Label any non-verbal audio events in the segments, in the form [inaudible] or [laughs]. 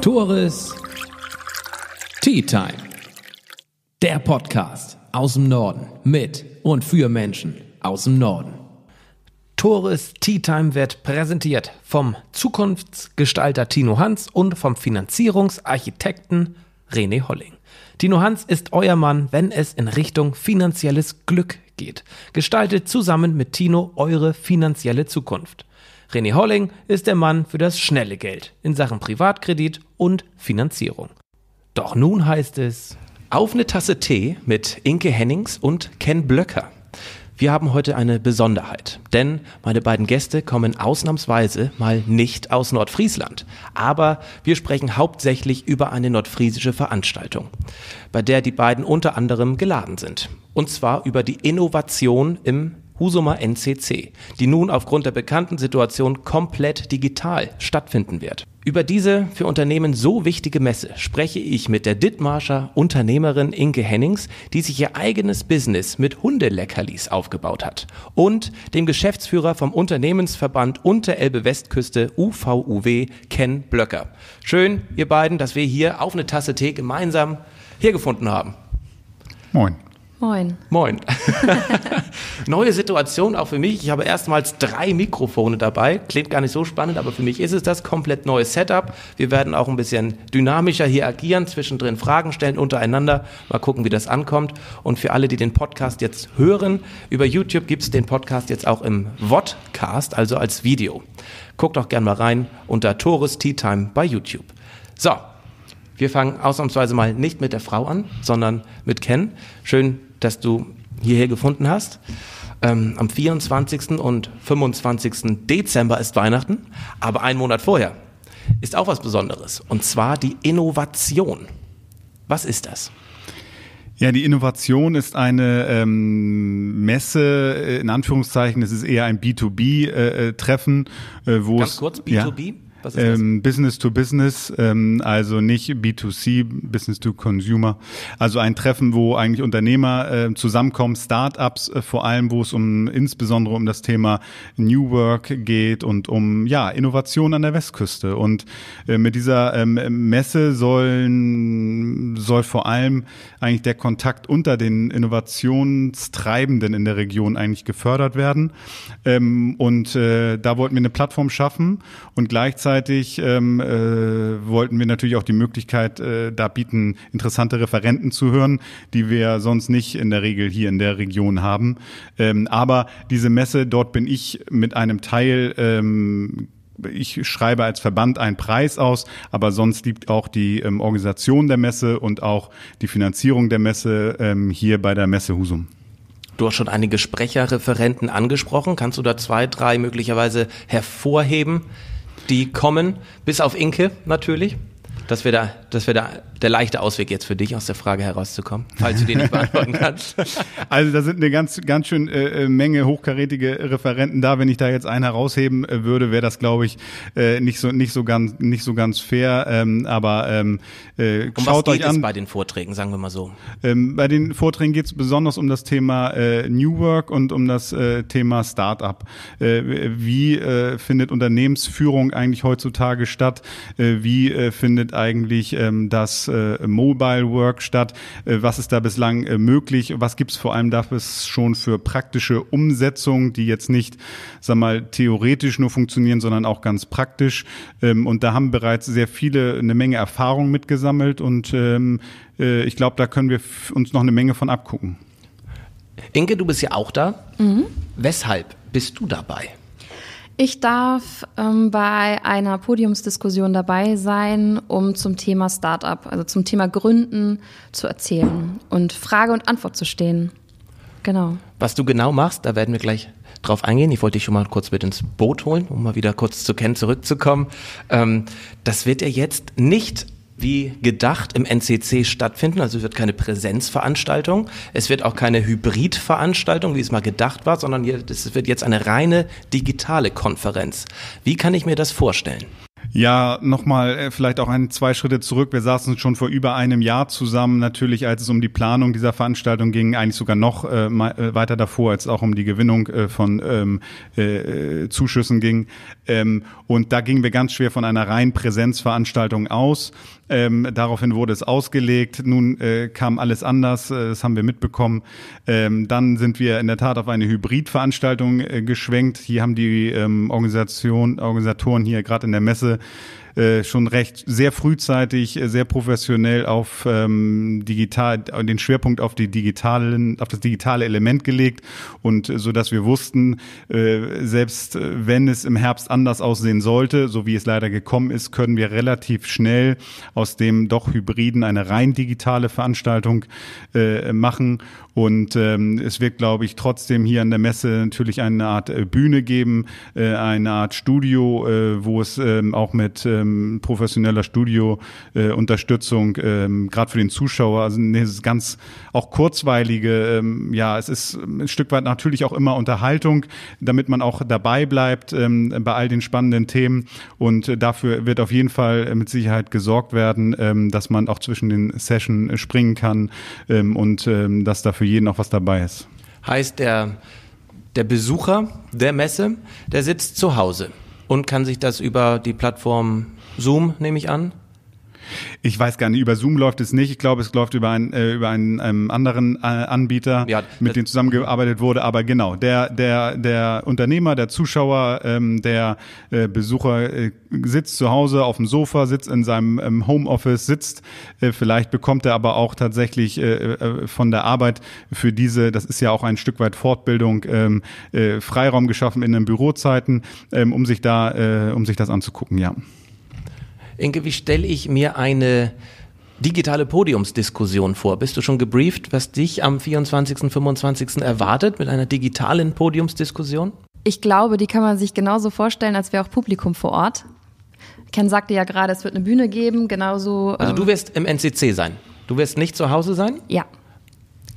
Tores Tea Time. Der Podcast aus dem Norden mit und für Menschen aus dem Norden. Tores Tea Time wird präsentiert vom Zukunftsgestalter Tino Hans und vom Finanzierungsarchitekten René Holling. Tino Hans ist euer Mann, wenn es in Richtung finanzielles Glück geht. Gestaltet zusammen mit Tino eure finanzielle Zukunft. René Holling ist der Mann für das schnelle Geld in Sachen Privatkredit und Finanzierung. Doch nun heißt es auf eine Tasse Tee mit Inke Hennings und Ken Blöcker. Wir haben heute eine Besonderheit, denn meine beiden Gäste kommen ausnahmsweise mal nicht aus Nordfriesland. Aber wir sprechen hauptsächlich über eine nordfriesische Veranstaltung, bei der die beiden unter anderem geladen sind. Und zwar über die Innovation im Husumer NCC, die nun aufgrund der bekannten Situation komplett digital stattfinden wird. Über diese für Unternehmen so wichtige Messe spreche ich mit der Dittmarscher Unternehmerin Inge Hennings, die sich ihr eigenes Business mit Hundeleckerlis aufgebaut hat und dem Geschäftsführer vom Unternehmensverband Unterelbe Westküste UVUW Ken Blöcker. Schön, ihr beiden, dass wir hier auf eine Tasse Tee gemeinsam hier gefunden haben. Moin. Moin. Moin. [laughs] Neue Situation auch für mich. Ich habe erstmals drei Mikrofone dabei. Klingt gar nicht so spannend, aber für mich ist es das. Komplett neues Setup. Wir werden auch ein bisschen dynamischer hier agieren, zwischendrin Fragen stellen untereinander. Mal gucken, wie das ankommt. Und für alle, die den Podcast jetzt hören, über YouTube gibt es den Podcast jetzt auch im Vodcast, also als Video. Guckt doch gern mal rein unter Tores Tea Time bei YouTube. So, wir fangen ausnahmsweise mal nicht mit der Frau an, sondern mit Ken. Schön, dass du hierher gefunden hast. Ähm, am 24. und 25. Dezember ist Weihnachten, aber einen Monat vorher ist auch was Besonderes, und zwar die Innovation. Was ist das? Ja, die Innovation ist eine ähm, Messe, äh, in Anführungszeichen, es ist eher ein B2B-Treffen, äh, äh, äh, wo Ganz es. Ganz kurz, B2B? Ja. Was ist das? Ähm, Business to Business, ähm, also nicht B2C, Business to Consumer. Also ein Treffen, wo eigentlich Unternehmer äh, zusammenkommen, Startups äh, vor allem, wo es um insbesondere um das Thema New Work geht und um ja Innovation an der Westküste. Und äh, mit dieser ähm, Messe sollen, soll vor allem eigentlich der Kontakt unter den Innovationstreibenden in der Region eigentlich gefördert werden. Ähm, und äh, da wollten wir eine Plattform schaffen und gleichzeitig gleichzeitig ähm, äh, wollten wir natürlich auch die Möglichkeit äh, da bieten, interessante Referenten zu hören, die wir sonst nicht in der Regel hier in der Region haben. Ähm, aber diese Messe, dort bin ich mit einem Teil ähm, ich schreibe als Verband einen Preis aus, aber sonst liegt auch die ähm, Organisation der Messe und auch die Finanzierung der Messe ähm, hier bei der Messe Husum. Du hast schon einige Sprecherreferenten angesprochen. Kannst du da zwei, drei möglicherweise hervorheben? die kommen, bis auf Inke natürlich, dass wir da, dass wir da der leichte Ausweg jetzt für dich, aus der Frage herauszukommen, falls du den nicht beantworten [laughs] kannst. Also da sind eine ganz, ganz schön äh, äh, Menge hochkarätige Referenten da. Wenn ich da jetzt einen herausheben äh, würde, wäre das, glaube ich, äh, nicht so nicht so ganz nicht so ganz fair. Ähm, aber ähm, äh, um schaut was geht euch an. bei den Vorträgen, sagen wir mal so. Ähm, bei den Vorträgen geht es besonders um das Thema äh, New Work und um das äh, Thema Startup. Äh, wie äh, findet Unternehmensführung eigentlich heutzutage statt? Äh, wie äh, findet eigentlich ähm, das äh, Mobile Work statt? Äh, was ist da bislang äh, möglich? Was gibt es vor allem dafür schon für praktische Umsetzungen, die jetzt nicht, sag mal, theoretisch nur funktionieren, sondern auch ganz praktisch? Ähm, und da haben bereits sehr viele eine Menge Erfahrung mitgesammelt und ähm, äh, ich glaube, da können wir uns noch eine Menge von abgucken. Inge, du bist ja auch da. Mhm. Weshalb bist du dabei? Ich darf ähm, bei einer Podiumsdiskussion dabei sein, um zum Thema Startup, also zum Thema Gründen zu erzählen und Frage und Antwort zu stehen. Genau. Was du genau machst, da werden wir gleich drauf eingehen. Ich wollte dich schon mal kurz mit ins Boot holen, um mal wieder kurz zu Ken zurückzukommen. Ähm, das wird ja jetzt nicht wie gedacht im NCC stattfinden. Also es wird keine Präsenzveranstaltung, es wird auch keine Hybridveranstaltung, wie es mal gedacht war, sondern es wird jetzt eine reine digitale Konferenz. Wie kann ich mir das vorstellen? Ja, nochmal äh, vielleicht auch ein, zwei Schritte zurück. Wir saßen schon vor über einem Jahr zusammen, natürlich als es um die Planung dieser Veranstaltung ging, eigentlich sogar noch äh, äh weiter davor, als es auch um die Gewinnung äh, von ähm, äh, äh Zuschüssen ging. Ähm, und da gingen wir ganz schwer von einer reinen Präsenzveranstaltung aus. Ähm, daraufhin wurde es ausgelegt. Nun äh, kam alles anders, äh, das haben wir mitbekommen. Ähm, dann sind wir in der Tat auf eine Hybridveranstaltung äh, geschwenkt. Hier haben die ähm, Organisation, Organisatoren hier gerade in der Messe äh, schon recht sehr frühzeitig, äh, sehr professionell auf ähm, digital, den Schwerpunkt auf die digitalen, auf das digitale Element gelegt und äh, so dass wir wussten, äh, selbst äh, wenn es im Herbst anders aussehen sollte, so wie es leider gekommen ist, können wir relativ schnell aus dem doch Hybriden eine rein digitale Veranstaltung äh, machen und ähm, es wird, glaube ich, trotzdem hier an der Messe natürlich eine Art Bühne geben, äh, eine Art Studio, äh, wo es ähm, auch mit ähm, ähm, professioneller Studio-Unterstützung, äh, ähm, gerade für den Zuschauer. Also es ist ganz auch kurzweilige, ähm, ja, es ist ein Stück weit natürlich auch immer Unterhaltung, damit man auch dabei bleibt ähm, bei all den spannenden Themen. Und äh, dafür wird auf jeden Fall äh, mit Sicherheit gesorgt werden, ähm, dass man auch zwischen den Session äh, springen kann ähm, und ähm, dass da für jeden auch was dabei ist. Heißt der der Besucher der Messe, der sitzt zu Hause und kann sich das über die Plattform Zoom, nehme ich an. Ich weiß gar nicht, über Zoom läuft es nicht. Ich glaube, es läuft über einen, äh, über einen ähm, anderen äh, Anbieter, ja, mit dem zusammengearbeitet wurde. Aber genau, der, der, der Unternehmer, der Zuschauer, ähm, der äh, Besucher äh, sitzt zu Hause auf dem Sofa, sitzt in seinem ähm, Homeoffice, sitzt. Äh, vielleicht bekommt er aber auch tatsächlich äh, äh, von der Arbeit für diese, das ist ja auch ein Stück weit Fortbildung, ähm, äh, Freiraum geschaffen in den Bürozeiten, ähm, um sich da, äh, um sich das anzugucken, ja. Inge, wie stelle ich mir eine digitale Podiumsdiskussion vor? Bist du schon gebrieft, was dich am 24., und 25. erwartet mit einer digitalen Podiumsdiskussion? Ich glaube, die kann man sich genauso vorstellen, als wäre auch Publikum vor Ort. Ken sagte ja gerade, es wird eine Bühne geben, genauso. Ähm also du ähm, wirst im NCC sein. Du wirst nicht zu Hause sein? Ja.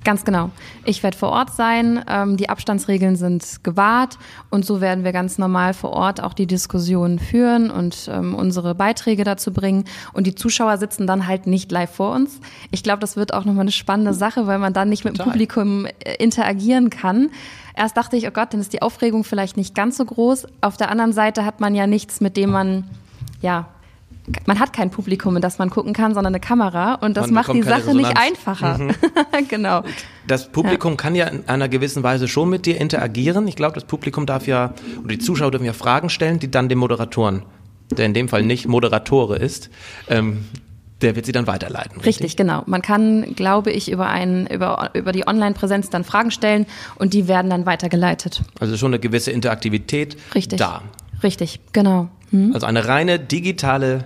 Ganz genau. Ich werde vor Ort sein. Ähm, die Abstandsregeln sind gewahrt und so werden wir ganz normal vor Ort auch die Diskussionen führen und ähm, unsere Beiträge dazu bringen. Und die Zuschauer sitzen dann halt nicht live vor uns. Ich glaube, das wird auch nochmal eine spannende Sache, weil man dann nicht mit dem Publikum äh, interagieren kann. Erst dachte ich, oh Gott, dann ist die Aufregung vielleicht nicht ganz so groß. Auf der anderen Seite hat man ja nichts, mit dem man ja man hat kein Publikum, in das man gucken kann, sondern eine Kamera und das man macht die Sache Resonanz. nicht einfacher. Mhm. [laughs] genau. Das Publikum ja. kann ja in einer gewissen Weise schon mit dir interagieren. Ich glaube, das Publikum darf ja oder die Zuschauer dürfen ja Fragen stellen, die dann den Moderatoren, der in dem Fall nicht Moderatore ist, ähm, der wird sie dann weiterleiten. Richtig? richtig, genau. Man kann, glaube ich, über, ein, über, über die Online-Präsenz dann Fragen stellen und die werden dann weitergeleitet. Also schon eine gewisse Interaktivität richtig. da. Richtig, genau. Hm. Also eine reine digitale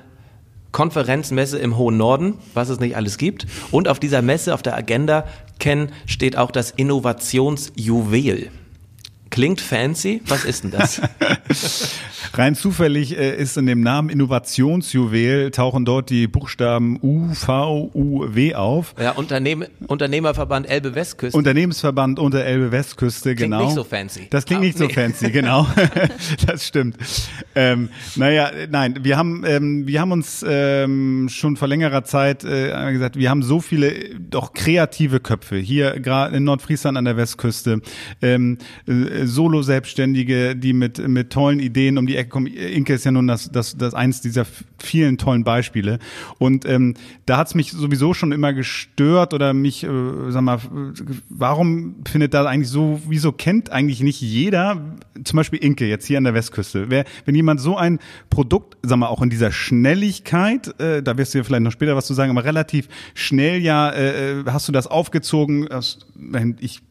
Konferenzmesse im hohen Norden, was es nicht alles gibt. Und auf dieser Messe, auf der Agenda, Ken, steht auch das Innovationsjuwel. Klingt fancy. Was ist denn das? [laughs] Rein zufällig äh, ist in dem Namen Innovationsjuwel tauchen dort die Buchstaben U, V, U, W auf. Ja, Unternehmen, Unternehmerverband Elbe Westküste. Unternehmensverband unter Elbe Westküste, klingt genau. Klingt nicht so fancy. Das klingt ah, nicht nee. so fancy, genau. [laughs] das stimmt. Ähm, naja, äh, nein, wir haben, ähm, wir haben uns ähm, schon vor längerer Zeit äh, gesagt, wir haben so viele äh, doch kreative Köpfe hier gerade in Nordfriesland an der Westküste. Ähm, Solo-Selbstständige, die mit, mit tollen Ideen um die Ecke kommen. Inke ist ja nun das, das, das eins dieser vielen tollen Beispiele. Und ähm, da hat's mich sowieso schon immer gestört oder mich, äh, sag mal, warum findet da eigentlich so, wieso kennt eigentlich nicht jeder, zum Beispiel Inke jetzt hier an der Westküste, wer, wenn jemand so ein Produkt, sag mal, auch in dieser Schnelligkeit, äh, da wirst du ja vielleicht noch später was zu sagen, aber relativ schnell ja, äh, äh hast du das aufgezogen, hast, ich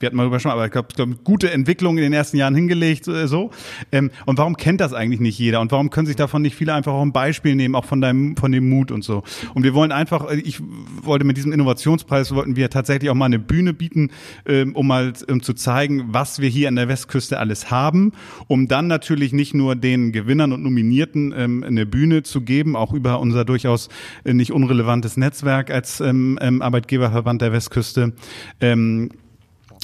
wir hatten mal drüber schon, aber ich glaube, glaub, gute Entwicklung in den ersten Jahren hingelegt, äh, so. Ähm, und warum kennt das eigentlich nicht jeder? Und warum können sich davon nicht viele einfach auch ein Beispiel nehmen, auch von deinem, von dem Mut und so? Und wir wollen einfach, äh, ich wollte mit diesem Innovationspreis, wollten wir tatsächlich auch mal eine Bühne bieten, ähm, um mal um zu zeigen, was wir hier an der Westküste alles haben, um dann natürlich nicht nur den Gewinnern und Nominierten ähm, eine Bühne zu geben, auch über unser durchaus äh, nicht unrelevantes Netzwerk als ähm, ähm, Arbeitgeberverband der Westküste, ähm,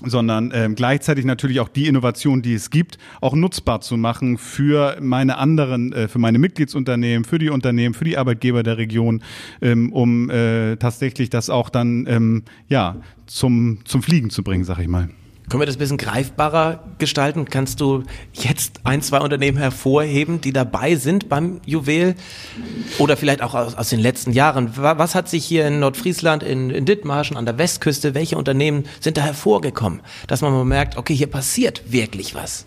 sondern ähm, gleichzeitig natürlich auch die Innovation, die es gibt, auch nutzbar zu machen für meine anderen, äh, für meine Mitgliedsunternehmen, für die Unternehmen, für die Arbeitgeber der Region, ähm, um äh, tatsächlich das auch dann ähm, ja zum zum Fliegen zu bringen, sag ich mal. Können wir das ein bisschen greifbarer gestalten? Kannst du jetzt ein, zwei Unternehmen hervorheben, die dabei sind beim Juwel? Oder vielleicht auch aus, aus den letzten Jahren? Was hat sich hier in Nordfriesland, in, in Dithmarschen, an der Westküste, welche Unternehmen sind da hervorgekommen? Dass man mal merkt, okay, hier passiert wirklich was.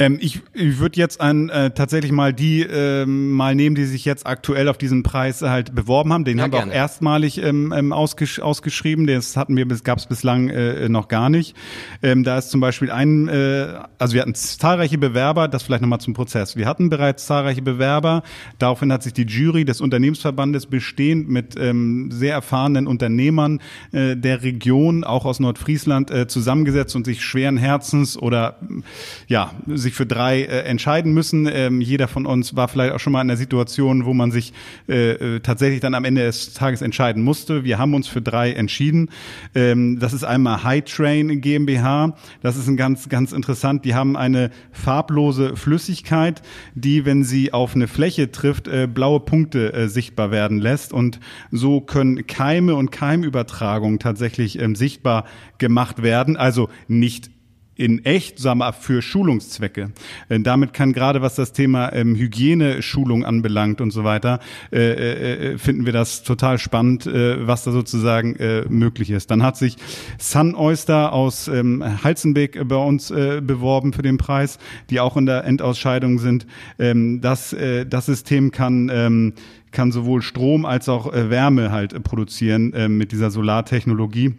Ähm, ich ich würde jetzt an äh, tatsächlich mal die äh, mal nehmen, die sich jetzt aktuell auf diesen Preis halt beworben haben. Den ja, haben gerne. wir auch erstmalig ähm, ähm, ausgesch ausgeschrieben. Das hatten wir, bis, gab es bislang äh, noch gar nicht. Ähm, da ist zum Beispiel ein, äh, also wir hatten zahlreiche Bewerber, das vielleicht nochmal zum Prozess. Wir hatten bereits zahlreiche Bewerber. Daraufhin hat sich die Jury des Unternehmensverbandes bestehend mit ähm, sehr erfahrenen Unternehmern äh, der Region, auch aus Nordfriesland, äh, zusammengesetzt und sich schweren Herzens oder ja, sich sich für drei äh, entscheiden müssen. Ähm, jeder von uns war vielleicht auch schon mal in der Situation, wo man sich äh, äh, tatsächlich dann am Ende des Tages entscheiden musste. Wir haben uns für drei entschieden. Ähm, das ist einmal High Train GmbH. Das ist ein ganz, ganz interessant. Die haben eine farblose Flüssigkeit, die, wenn sie auf eine Fläche trifft, äh, blaue Punkte äh, sichtbar werden lässt. Und so können Keime und Keimübertragungen tatsächlich ähm, sichtbar gemacht werden. Also nicht in echt, sagen wir, für Schulungszwecke. Äh, damit kann gerade was das Thema ähm, Hygieneschulung anbelangt und so weiter, äh, äh, äh finden wir das total spannend, äh, was da sozusagen äh, möglich ist. Dann hat sich Sun Oyster aus ähm, Heizenbeck bei uns äh, beworben für den Preis, die auch in der Endausscheidung sind. Ähm, das, äh, das System kann ähm, kann sowohl Strom als auch äh, Wärme halt äh, produzieren äh, mit dieser Solartechnologie.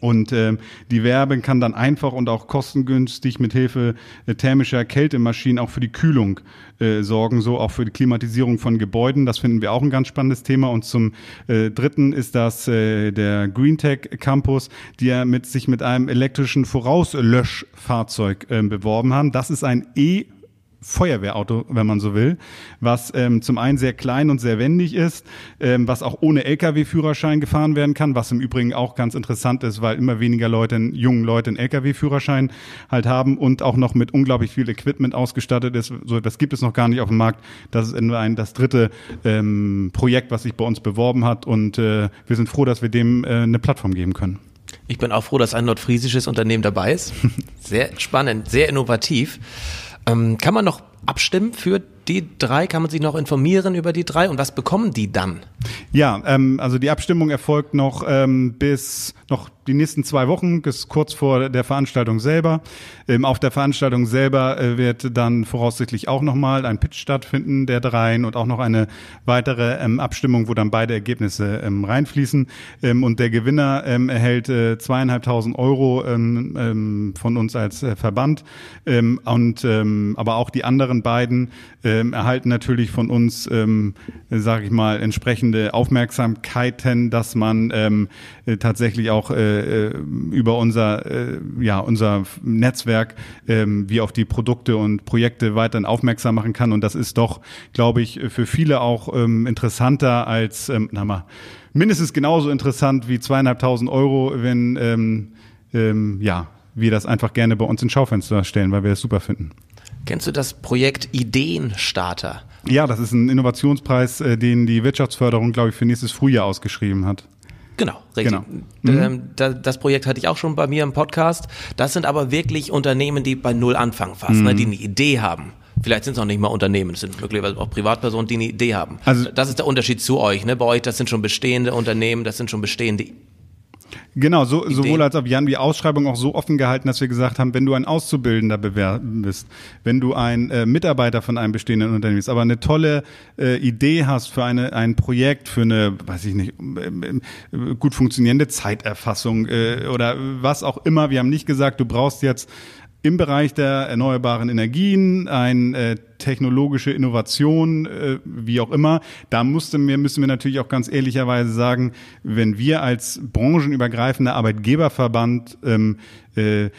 Und ähm, die Werbe kann dann einfach und auch kostengünstig mit Hilfe äh, thermischer Kältemaschinen auch für die Kühlung äh, sorgen, so auch für die Klimatisierung von Gebäuden. Das finden wir auch ein ganz spannendes Thema. Und zum äh, dritten ist das äh, der GreenTech Campus, die ja mit sich mit einem elektrischen Vorauslöschfahrzeug äh, beworben haben. Das ist ein E Feuerwehrauto, wenn man so will, was ähm, zum einen sehr klein und sehr wendig ist, ähm, was auch ohne Lkw-Führerschein gefahren werden kann, was im Übrigen auch ganz interessant ist, weil immer weniger Leute, jungen Leute einen Lkw-Führerschein halt haben und auch noch mit unglaublich viel Equipment ausgestattet ist. So etwas gibt es noch gar nicht auf dem Markt. Das ist ein, das dritte ähm, Projekt, was sich bei uns beworben hat und äh, wir sind froh, dass wir dem äh, eine Plattform geben können. Ich bin auch froh, dass ein nordfriesisches Unternehmen dabei ist. [laughs] Sehr spannend, sehr innovativ. Ähm, kann man noch abstimmen für die drei, kann man sich noch informieren über die drei und was bekommen die dann? Ja, ähm, also die Abstimmung erfolgt noch ähm, bis noch die nächsten zwei Wochen, bis kurz vor der Veranstaltung selber. Ähm, auf der Veranstaltung selber äh, wird dann voraussichtlich auch nochmal ein Pitch stattfinden der dreien und auch noch eine weitere ähm, Abstimmung, wo dann beide Ergebnisse ähm, reinfließen. Ähm, und der Gewinner ähm, erhält äh, zweieinhalbtausend Euro ähm, von uns als äh, Verband und aber auch die anderen beiden äh, ähm, erhalten natürlich von uns, ähm, äh, sage ich mal, entsprechende Aufmerksamkeiten, dass man ähm, äh, tatsächlich auch äh, äh über unser, äh, ja, unser Netzwerk ähm, wie auf die Produkte und Projekte weiterhin aufmerksam machen kann. Und das ist doch, glaube ich, für viele auch ähm, interessanter als, ähm, na mal, mindestens genauso interessant wie zweieinhalbtausend Euro, wenn, ja, wir das einfach gerne bei uns ins Schaufenster stellen, weil wir es super finden. Kennst du das Projekt Ideenstarter? Ja, das ist ein Innovationspreis, äh, den die Wirtschaftsförderung, glaube ich, für nächstes Frühjahr ausgeschrieben hat. Genau, richtig. Genau. Mhm. Ähm, das Projekt hatte ich auch schon bei mir im Podcast. Das sind aber wirklich Unternehmen, die bei Null anfangen fast, mhm. ne, die mhm. eine Idee haben. Vielleicht sind es noch nicht mal Unternehmen, es sind möglicherweise auch Privatpersonen, die eine Idee haben. Also das ist der Unterschied zu euch. Ne? Bei euch, das sind schon bestehende Unternehmen, das sind schon bestehende Genau, so, sowohl als ob Jan haben die Ausschreibung auch so offen gehalten, dass wir gesagt haben, wenn du ein Auszubildender bewerben bist, wenn du ein äh, Mitarbeiter von einem bestehenden Unternehmen bist, aber eine tolle äh, Idee hast für eine, ein Projekt, für eine, weiß ich nicht, ähm, ähm, gut funktionierende Zeiterfassung äh, oder was auch immer. Wir haben nicht gesagt, du brauchst jetzt im Bereich der erneuerbaren Energien, ein äh, technologische Innovation, äh, wie auch immer. Da mussten wir, müssen wir natürlich auch ganz ehrlicherweise sagen, wenn wir als branchenübergreifender Arbeitgeberverband ähm, äh,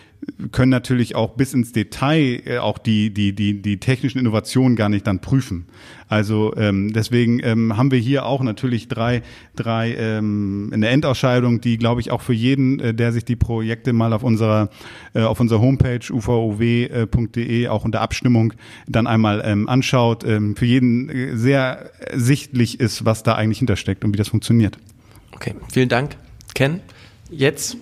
können natürlich auch bis ins Detail äh, auch die, die, die, die technischen Innovationen gar nicht dann prüfen. Also ähm, deswegen ähm, haben wir hier auch natürlich drei, drei ähm, eine Endausscheidung, die, glaube ich, auch für jeden, äh, der sich die Projekte mal auf unserer, äh, auf unserer Homepage uvow.de auch unter Abstimmung dann einmal ähm, anschaut, ähm, für jeden äh, sehr sichtlich ist, was da eigentlich hintersteckt und wie das funktioniert. Okay, vielen Dank, Ken. Jetzt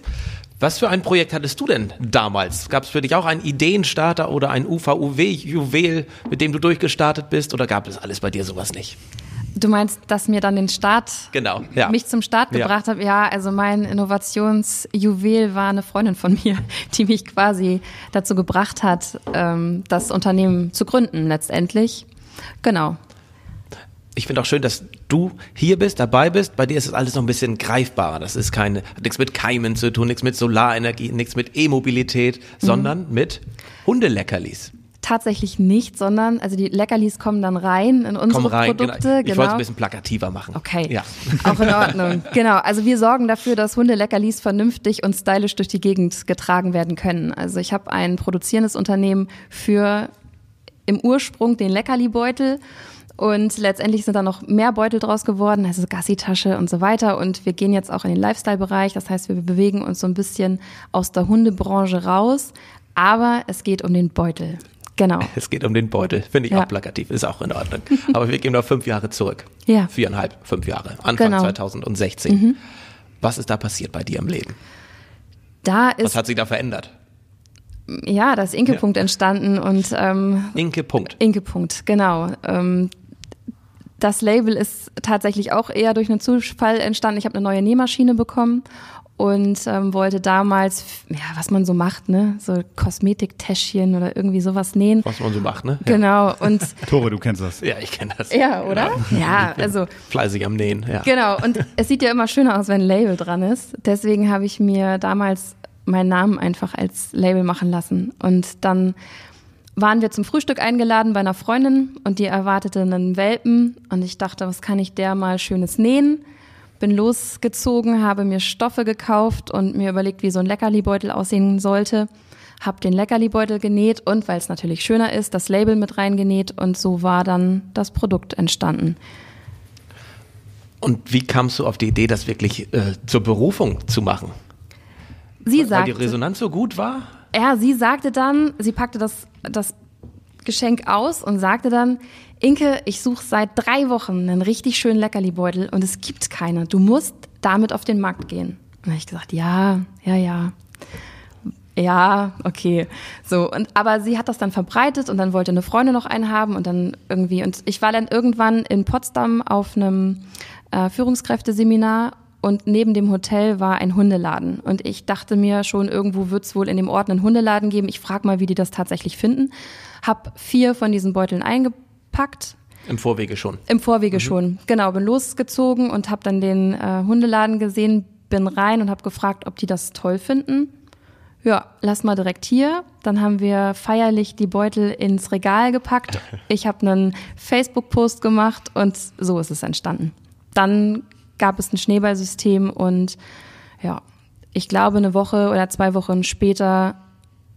was für ein Projekt hattest du denn damals? Gab es für dich auch einen Ideenstarter oder ein UVUW-Juwel, mit dem du durchgestartet bist? Oder gab es alles bei dir sowas nicht? Du meinst, dass mir dann den Start, genau, ja. mich zum Start gebracht ja. hat? Ja, also mein Innovationsjuwel war eine Freundin von mir, [laughs] die mich quasi dazu gebracht hat, ähm, das Unternehmen zu gründen letztendlich. Genau. Ich finde auch schön, dass du hier bist, dabei bist, bei dir ist das alles noch ein bisschen greifbarer. Das ist keine, hat nichts mit Keimen zu tun, nichts mit Solarenergie, nichts mit E-Mobilität, mhm. sondern mit Hundeleckerlis. Tatsächlich nicht, sondern also die Leckerlis kommen dann rein in unsere rein, genau. Produkte. Genau. Ich genau. wollte es ein genau. bisschen plakativer machen. Okay. Ja. Auch in Ordnung. [laughs] genau. Also wir sorgen dafür, dass Hundeleckerlis vernünftig und stylisch durch die Gegend getragen werden können. Also ich habe ein produzierendes Unternehmen für im Ursprung den Leckerli-Beutel und letztendlich sind da noch mehr Beutel draus geworden, also Gassi-Tasche und so weiter. Und wir gehen jetzt auch in den Lifestyle-Bereich. Das heißt, wir bewegen uns so ein bisschen aus der Hundebranche raus. Aber es geht um den Beutel. Genau. [laughs] Es geht um den Beutel. Finde ich ja. auch plakativ. Ist auch in Ordnung. [laughs] Aber wir gehen noch fünf Jahre zurück. Ja. Viereinhalb, fünf Jahre. Anfang genau. 2016. Mhm. Was ist da passiert bei dir im Leben? Da ist. Was hat sich da verändert? ja, da ist Inke-Punkt ja. entstanden und ähm, Inke-Punkt. Inke-Punkt, genau. Ähm, das Label ist tatsächlich auch eher durch einen Zufall entstanden. Ich habe eine neue Nähmaschine bekommen und ähm, wollte damals, ja, was man so macht, ne, so Kosmetiktäschchen oder irgendwie sowas nähen. Was man so macht, ne? Genau. Und [laughs] Tore, du kennst das. Ja, ich kenne das. Ja, oder? Genau. Ja. ja, also fleißig am Nähen. Ja. Genau. Und es sieht ja immer schöner aus, wenn ein Label dran ist. Deswegen habe ich mir damals meinen Namen einfach als Label machen lassen und dann waren wir zum Frühstück eingeladen bei einer Freundin und die erwartete einen Welpen und ich dachte, was kann ich der mal schönes nähen? Bin losgezogen, habe mir Stoffe gekauft und mir überlegt, wie so ein Leckerlibeutel aussehen sollte. Hab den Leckerlibeutel genäht und weil es natürlich schöner ist, das Label mit reingenäht und so war dann das Produkt entstanden. Und wie kamst du auf die Idee, das wirklich äh, zur Berufung zu machen? Sie sagte, weil die Resonanz so gut war? Ja, sie sagte dann, sie packte das das Geschenk aus und sagte dann, Inke, ich suche seit drei Wochen einen richtig schönen Leckerlibeutel und es gibt keine. Du musst damit auf den Markt gehen. Und habe ich gesagt, ja, ja, ja. Ja, okay. So, und aber sie hat das dann verbreitet und dann wollte eine Freundin noch einen haben und dann irgendwie. Und ich war dann irgendwann in Potsdam auf einem äh, Führungskräfteseminar und neben dem Hotel war ein Hundeladen. Und ich dachte mir schon, irgendwo wird es wohl in dem Ort einen Hundeladen geben. Ich frage mal, wie die das tatsächlich finden. Hab vier von diesen Beuteln eingepackt. Im Vorwege schon. Im Vorwege mhm. schon, genau. Bin losgezogen und habe dann den äh, Hundeladen gesehen, bin rein und habe gefragt, ob die das toll finden. Ja, lass mal direkt hier. Dann haben wir feierlich die Beutel ins Regal gepackt. [laughs] Ich habe einen Facebook-Post gemacht und so ist es entstanden. Dann gab es ein Schneeballsystem und ja, ich glaube, eine Woche oder zwei Wochen später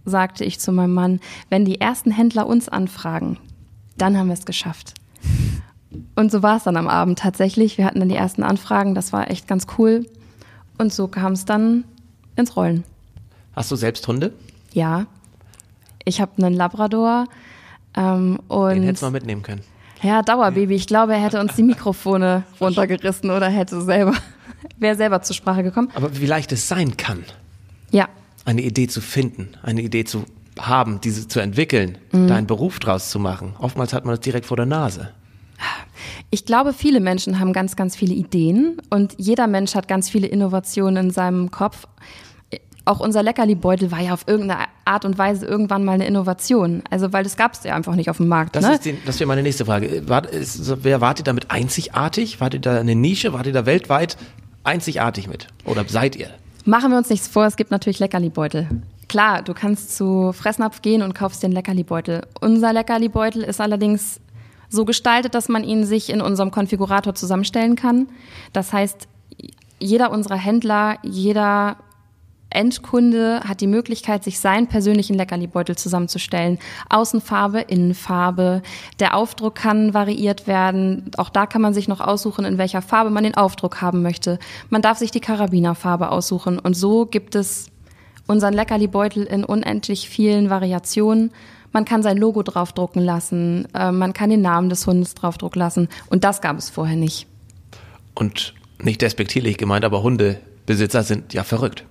sagte ich zu meinem Mann, wenn die ersten Händler uns anfragen, dann haben wir es geschafft. Und so war es dann am Abend tatsächlich. Wir hatten dann die ersten Anfragen, das war echt ganz cool. Und so kam es dann ins Rollen. Hast du selbst Hunde? Ja. Ich habe einen Labrador. Ähm, Den hättest du mal mitnehmen können. Ja, Dauerbaby. Ich glaube, er hätte uns die Mikrofone runtergerissen oder hätte selber, [laughs] wäre selber zur Sprache gekommen. Aber wie leicht es sein kann. Ja. Eine Idee zu finden, eine Idee zu haben, diese zu entwickeln, mhm. da einen Beruf draus zu machen. Oftmals hat man das direkt vor der Nase. Ich glaube, viele Menschen haben ganz, ganz viele Ideen und jeder Mensch hat ganz viele Innovationen in seinem Kopf auch unser Leckerli-Beutel war ja auf irgendeine Art und Weise irgendwann mal eine Innovation. Also, weil das gab es ja einfach nicht auf dem Markt. Das, ne? das wäre meine nächste Frage. War, ist, wer wart ihr damit einzigartig? Wart ihr da eine Nische? Wart ihr da weltweit einzigartig mit? Oder seid ihr? Machen wir uns nichts vor, es gibt natürlich Leckerli-Beutel. Klar, du kannst zu Fressnapf gehen und kaufst den Leckerli-Beutel. Unser Leckerli-Beutel ist allerdings so gestaltet, dass man ihn sich in unserem Konfigurator zusammenstellen kann. Das heißt, jeder unserer Händler, jeder Endkunde hat die Möglichkeit, sich seinen persönlichen Leckerlibeutel zusammenzustellen. Außenfarbe, Innenfarbe. Der Aufdruck kann variiert werden. Auch da kann man sich noch aussuchen, in welcher Farbe man den Aufdruck haben möchte. Man darf sich die Karabinerfarbe aussuchen. Und so gibt es unseren Leckerlibeutel in unendlich vielen Variationen. Man kann sein Logo draufdrucken lassen, äh, man kann den Namen des Hundes draufdrucken lassen und das gab es vorher nicht. Und nicht despektierlich gemeint, aber Hundebesitzer sind ja verrückt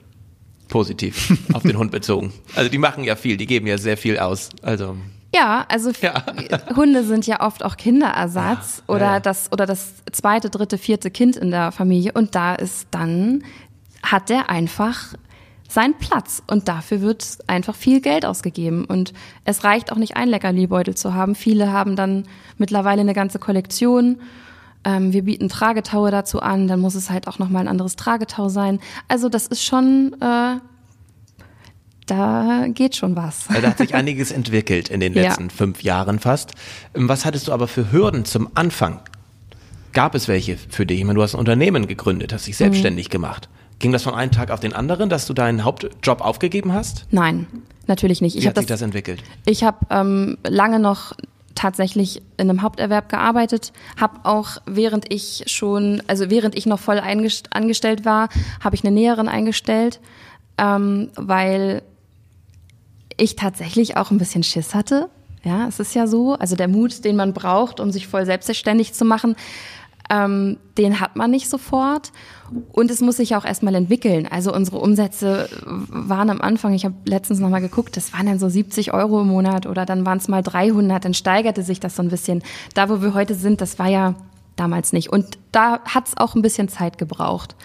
positiv auf den Hund bezogen. Also die machen ja viel, die geben ja sehr viel aus. Also ja, also ja. [laughs] Hunde sind ja oft auch Kinderersatz ah, ja, oder ja. das oder das zweite, dritte, vierte Kind in der Familie und da ist dann hat der einfach seinen Platz und dafür wird einfach viel Geld ausgegeben und es reicht auch nicht ein Leckerlibeutel zu haben. Viele haben dann mittlerweile eine ganze Kollektion ähm, wir bieten Tragetaue dazu an, dann muss es halt auch nochmal ein anderes Tragetau sein. Also das ist schon, äh, da geht schon was. Also da hat sich [laughs] einiges entwickelt in den letzten ja. fünf Jahren fast. Ähm, was hattest du aber für Hürden zum Anfang? Gab es welche für dich? Ich meine, du hast ein Unternehmen gegründet, hast dich mhm. selbstständig mhm. gemacht. Ging das von einem Tag auf den anderen, dass du deinen Hauptjob aufgegeben hast? Nein, natürlich nicht. Ich Wie hat sich das, das entwickelt? Ich habe ähm, lange noch tatsächlich in einem Haupterwerb gearbeitet, habe auch während ich schon, also während ich noch voll angestellt war, habe ich eine Näherin eingestellt, ähm, weil ich tatsächlich auch ein bisschen Schiss hatte. Ja, es ist ja so, also der Mut, den man braucht, um sich voll selbstständig zu machen, ähm, den hat man nicht sofort und es muss sich auch erstmal entwickeln. Also unsere Umsätze waren am Anfang, ich habe letztens nochmal geguckt, das waren dann so 70 Euro im Monat oder dann waren es mal 300, dann steigerte sich das so ein bisschen. Da, wo wir heute sind, das war ja damals nicht und da hat es auch ein bisschen Zeit gebraucht.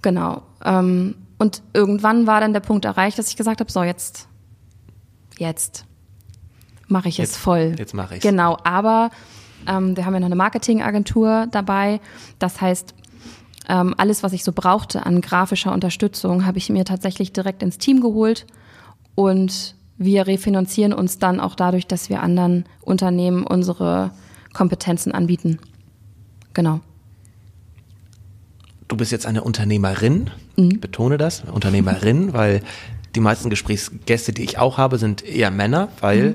Genau. Ähm, und irgendwann war dann der Punkt erreicht, dass ich gesagt habe, so jetzt, jetzt mache ich jetzt, es voll. Jetzt mache ich es. Genau, aber ähm, wir haben ja noch eine Marketingagentur dabei. Das heißt, ähm, alles, was ich so brauchte an grafischer Unterstützung, habe ich mir tatsächlich direkt ins Team geholt. Und wir refinanzieren uns dann auch dadurch, dass wir anderen Unternehmen unsere Kompetenzen anbieten. Genau. Du bist jetzt eine Unternehmerin, mhm. ich betone das, Unternehmerin, [laughs] weil die meisten Gesprächsgäste, die ich auch habe, sind eher Männer, weil, mhm.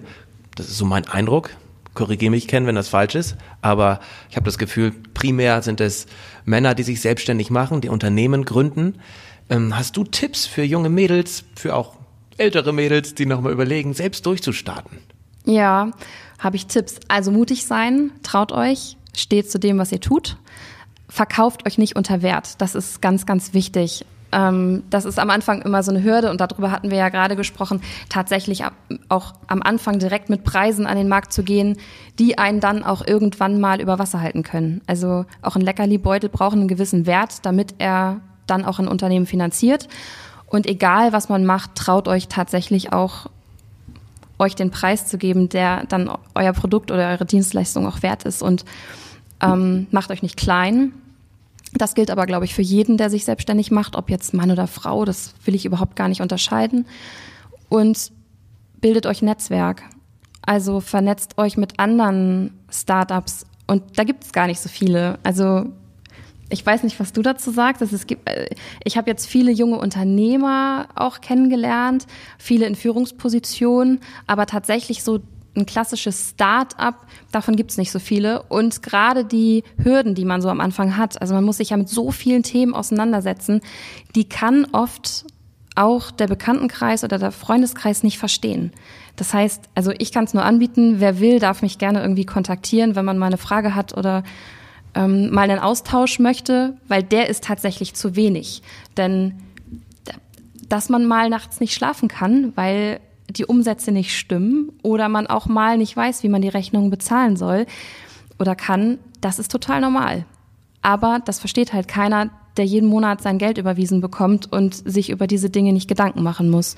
das ist so mein Eindruck, korrigiere mich, Ken, wenn das falsch ist, aber ich habe das Gefühl, primär sind es Männer, die sich selbstständig machen, die Unternehmen gründen. Ähm, hast du Tipps für junge Mädels, für auch ältere Mädels, die nochmal überlegen, selbst durchzustarten? Ja, habe ich Tipps. Also mutig sein, traut euch, steht zu dem, was ihr tut. Verkauft euch nicht unter Wert. Das ist ganz, ganz wichtig ähm, das ist am Anfang immer so eine Hürde und darüber hatten wir ja gerade gesprochen, tatsächlich auch am Anfang direkt mit Preisen an den Markt zu gehen, die einen dann auch irgendwann mal über Wasser halten können. Also auch ein Leckerli-Beutel braucht einen gewissen Wert, damit er dann auch ein Unternehmen finanziert. Und egal, was man macht, traut euch tatsächlich auch, euch den Preis zu geben, der dann euer Produkt oder eure Dienstleistung auch wert ist. Und ähm, macht euch nicht klein, das gilt aber, glaube ich, für jeden, der sich selbstständig macht, ob jetzt Mann oder Frau, das will ich überhaupt gar nicht unterscheiden. Und bildet euch Netzwerk. Also vernetzt euch mit anderen Startups. Und da gibt es gar nicht so viele. Also ich weiß nicht, was du dazu sagst. Es gibt, äh, ich habe jetzt viele junge Unternehmer auch kennengelernt, viele in Führungspositionen, aber tatsächlich so ein klassisches Start-up, davon gibt es nicht so viele. Und gerade die Hürden, die man so am Anfang hat, also man muss sich ja mit so vielen Themen auseinandersetzen, die kann oft auch der Bekanntenkreis oder der Freundeskreis nicht verstehen. Das heißt, also ich kann es nur anbieten, wer will, darf mich gerne irgendwie kontaktieren, wenn man mal eine Frage hat oder ähm, mal einen Austausch möchte, weil der ist tatsächlich zu wenig. Denn dass man mal nachts nicht schlafen kann, weil die Umsätze nicht stimmen oder man auch mal nicht weiß, wie man die Rechnungen bezahlen soll oder kann, das ist total normal. Aber das versteht halt keiner, der jeden Monat sein Geld überwiesen bekommt und sich über diese Dinge nicht Gedanken machen muss.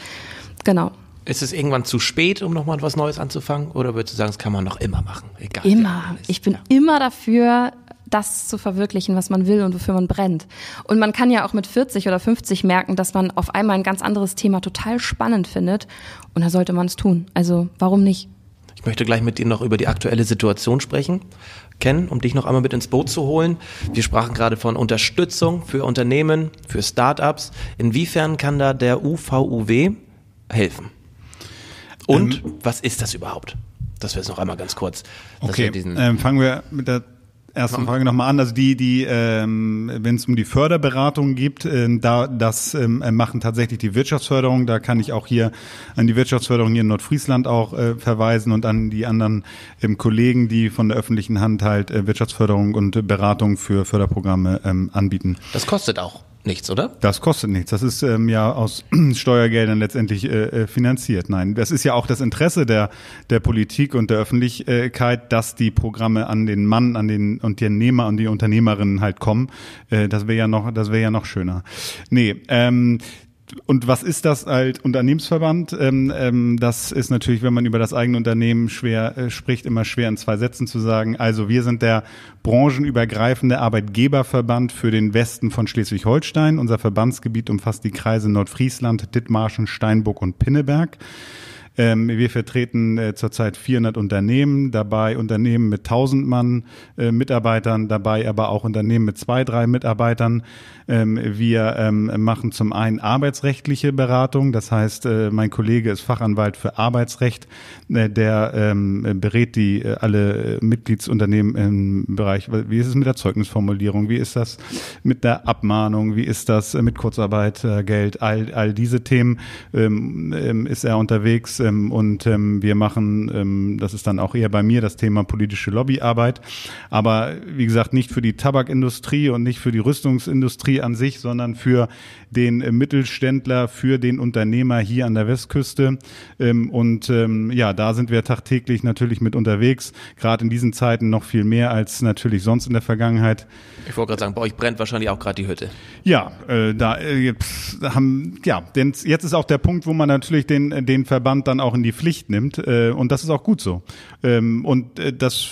Genau. Ist es irgendwann zu spät, um nochmal was Neues anzufangen? Oder würdest du sagen, das kann man noch immer machen? Egal. Immer. Ich bin ja. immer dafür, das zu verwirklichen, was man will und wofür man brennt. Und man kann ja auch mit 40 oder 50 merken, dass man auf einmal ein ganz anderes Thema total spannend findet. Und da sollte man es tun. Also warum nicht? Ich möchte gleich mit dir noch über die aktuelle Situation sprechen. Ken, um dich noch einmal mit ins Boot zu holen. Wir sprachen gerade von Unterstützung für Unternehmen, für Startups. Inwiefern kann da der UVUW helfen? Und ähm, was ist das überhaupt? Das wäre es noch einmal ganz kurz. Okay, wir ähm, fangen wir mit der ersten Frage nochmal an. Also die, die, ähm, wenn es um die Förderberatung geht, ähm, da das ähm, machen tatsächlich die Wirtschaftsförderung. Da kann ich auch hier an die Wirtschaftsförderung hier in Nordfriesland auch äh, verweisen und an die anderen ähm, Kollegen, die von der öffentlichen Hand halt äh, Wirtschaftsförderung und äh, Beratung für Förderprogramme ähm, anbieten. Das kostet auch nichts, oder? Das kostet nichts. Das ist ähm, ja aus [clears throat] Steuergeldern letztendlich äh, äh, finanziert. Nein, das ist ja auch das Interesse der, der Politik und der Öffentlichkeit, dass die Programme an den Mann, an den Unternehmer und die Unternehmerinnen halt kommen. Äh, das wäre ja noch, das wäre ja noch schöner. Nee, ähm, und was ist das als Unternehmensverband? Ähm, ähm, das ist natürlich, wenn man über das eigene Unternehmen schwer äh, spricht, immer schwer in zwei Sätzen zu sagen. Also wir sind der branchenübergreifende Arbeitgeberverband für den Westen von Schleswig-Holstein. Unser Verbandsgebiet umfasst die Kreise Nordfriesland, Dithmarschen, Steinburg und Pinneberg. Ähm, wir vertreten äh, zurzeit 400 Unternehmen, dabei Unternehmen mit 1000 Mann äh, Mitarbeitern, dabei aber auch Unternehmen mit zwei, drei Mitarbeitern. Ähm, wir ähm, machen zum einen arbeitsrechtliche Beratung, das heißt, äh, mein Kollege ist Fachanwalt für Arbeitsrecht, äh, der ähm, berät die äh, alle äh, Mitgliedsunternehmen im Bereich, wie ist es mit der Zeugnisformulierung, wie ist das mit der Abmahnung, wie ist das mit Kurzarbeit, Geld, all, all diese Themen ähm, ähm, ist er unterwegs ähm, und ähm, wir machen, ähm, das ist dann auch eher bei mir das Thema politische Lobbyarbeit, aber wie gesagt, nicht für die Tabakindustrie und nicht für die Rüstungsindustrie an sich, sondern für den äh, Mittelständler, für den Unternehmer hier an der Westküste. Ähm, und ähm, ja, da sind wir tagtäglich natürlich mit unterwegs, gerade in diesen Zeiten noch viel mehr als natürlich sonst in der Vergangenheit. Ich wollte gerade sagen, bei euch brennt wahrscheinlich auch gerade die Hütte. Ja, äh, da äh, pff, haben ja, denn jetzt ist auch der Punkt, wo man natürlich den äh, den Verband dann auch in die Pflicht nimmt äh, und das ist auch gut so. Ähm, und äh, das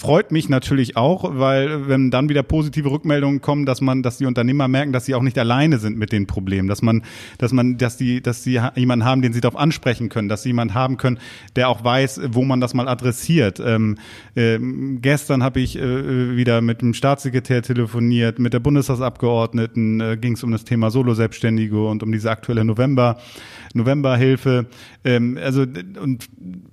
freut mich natürlich auch, weil wenn dann wieder positive Rückmeldungen kommen, dass man, dass die Unternehmer merken, dass sie auch nicht alleine sind mit den Problemen, dass man, dass man, dass die, dass sie jemanden haben, den sie darauf ansprechen können, dass sie jemanden haben können, der auch weiß, wo man das mal adressiert. Ähm, ähm, gestern habe ich äh, wieder mit dem Staatssekretär telefoniert, mit der Bundestagsabgeordneten äh, ging es um das Thema Solo-Selbstständige und um diese aktuelle November Novemberhilfe. Ähm, also und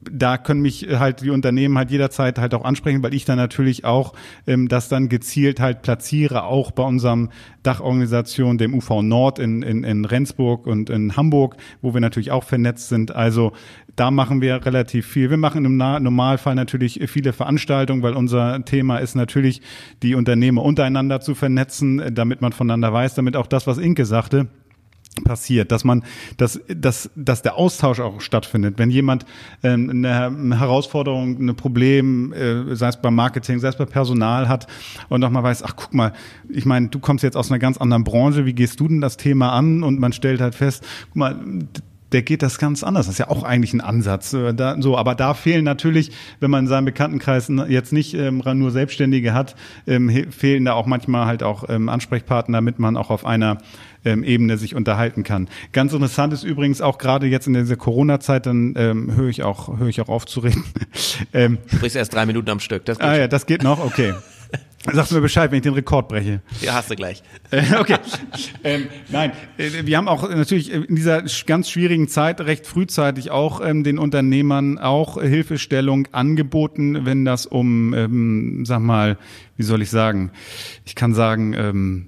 da können mich halt die Unternehmen halt jederzeit halt auch ansprechen, weil ich dann natürlich auch ähm, das dann gezielt halt platziere, auch bei unserem Dachorganisation, dem UV Nord in, in, in Rendsburg und in Hamburg, wo wir natürlich auch vernetzt sind. Also da machen wir relativ viel. Wir machen im Normalfall natürlich viele Veranstaltungen, weil unser Thema ist natürlich, die Unternehmen untereinander zu vernetzen, äh, damit man voneinander weiß, damit auch das, was Inke sagte, passiert, dass man, dass, dass, dass der Austausch auch stattfindet. Wenn jemand ähm, eine Herausforderung, ein Problem, äh, sei es beim Marketing, sei es beim Personal hat und nochmal weiß, ach guck mal, ich meine, du kommst jetzt aus einer ganz anderen Branche, wie gehst du denn das Thema an? Und man stellt halt fest, guck mal, der geht das ganz anders. Das ist ja auch eigentlich ein Ansatz. Äh, da, so, aber da fehlen natürlich, wenn man in seinem Bekanntenkreis jetzt nicht ähm, nur Selbstständige hat, ähm, fehlen da auch manchmal halt auch ähm, Ansprechpartner, damit man auch auf einer ähm, Ebene sich unterhalten kann. Ganz interessant ist übrigens auch gerade jetzt in dieser Corona-Zeit, dann ähm, höre ich auch höre ich auch aufzureden. [laughs] Ähm, du sprichst erst drei Minuten am Stück. Das ah ja, das geht noch. Okay. Sagst du mir Bescheid, wenn ich den Rekord breche. Ja, hast du gleich. Äh, okay. ähm, nein, äh, wir haben auch natürlich in dieser ganz schwierigen Zeit recht frühzeitig auch ähm, den Unternehmern auch Hilfestellung angeboten, wenn das um, ähm, sag mal, wie soll ich sagen? Ich kann sagen, ähm,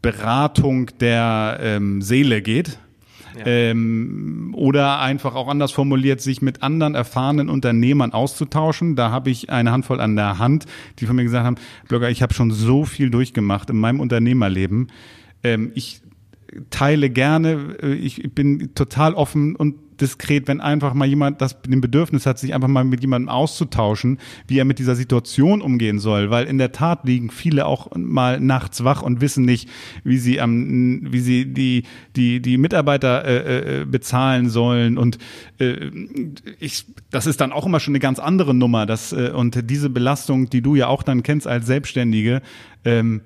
Beratung der ähm, Seele geht. Ja. Ähm, oder einfach auch anders formuliert, sich mit anderen erfahrenen Unternehmern auszutauschen. Da habe ich eine Handvoll an der Hand, die von mir gesagt haben, Blogger, ich habe schon so viel durchgemacht in meinem Unternehmerleben. Ähm, ich teile gerne, äh, ich bin total offen und diskret, wenn einfach mal jemand das den Bedürfnis hat, sich einfach mal mit jemandem auszutauschen, wie er mit dieser Situation umgehen soll, weil in der Tat liegen viele auch mal nachts wach und wissen nicht, wie sie am, wie sie die die die Mitarbeiter äh, äh bezahlen sollen und äh, ich, das ist dann auch immer schon eine ganz andere Nummer, das äh, und diese Belastung, die du ja auch dann kennst als Selbstständige. Ähm,